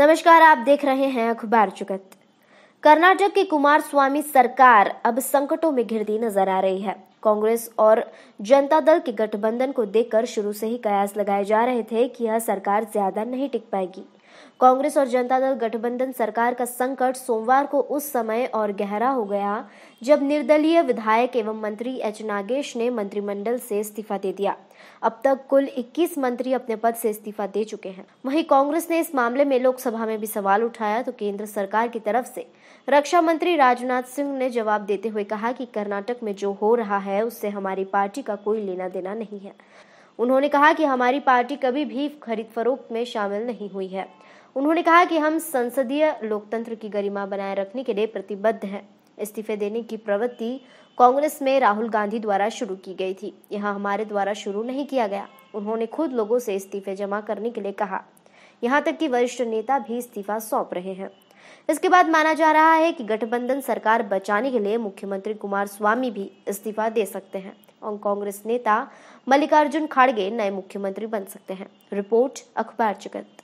नमस्कार आप देख रहे हैं अखबार जगत कर्नाटक की कुमार स्वामी सरकार अब संकटों में घिरती नजर आ रही है कांग्रेस और जनता दल के गठबंधन को देखकर शुरू से ही कयास लगाए जा रहे थे कि यह सरकार ज्यादा नहीं टिक पाएगी कांग्रेस और जनता दल गठबंधन सरकार का संकट सोमवार को उस समय और गहरा हो गया जब निर्दलीय विधायक एवं मंत्री एच नागेश ने मंत्रिमंडल से इस्तीफा दे दिया अब तक कुल 21 मंत्री अपने पद से इस्तीफा दे चुके हैं वहीं कांग्रेस ने इस मामले में लोकसभा में भी सवाल उठाया तो केंद्र सरकार की तरफ से रक्षा मंत्री राजनाथ सिंह ने जवाब देते हुए कहा कि कर्नाटक में जो हो रहा है उससे हमारी पार्टी का कोई लेना देना नहीं है उन्होंने कहा कि हमारी पार्टी कभी भी खरीद फरोख्त में शामिल नहीं हुई है उन्होंने कहा कि हम संसदीय लोकतंत्र की गरिमा बनाए रखने के लिए प्रतिबद्ध हैं इस्तीफे देने की प्रवृत्ति कांग्रेस में राहुल गांधी द्वारा शुरू की गई थी यह हमारे द्वारा शुरू नहीं किया गया उन्होंने खुद लोगों से इस्तीफे जमा करने के लिए कहा यहाँ तक कि वरिष्ठ नेता भी इस्तीफा सौंप रहे हैं इसके बाद माना जा रहा है कि गठबंधन सरकार बचाने के लिए मुख्यमंत्री कुमार स्वामी भी इस्तीफा दे सकते हैं और कांग्रेस नेता मल्लिकार्जुन खाड़गे नए मुख्यमंत्री बन सकते हैं रिपोर्ट अखबार जगत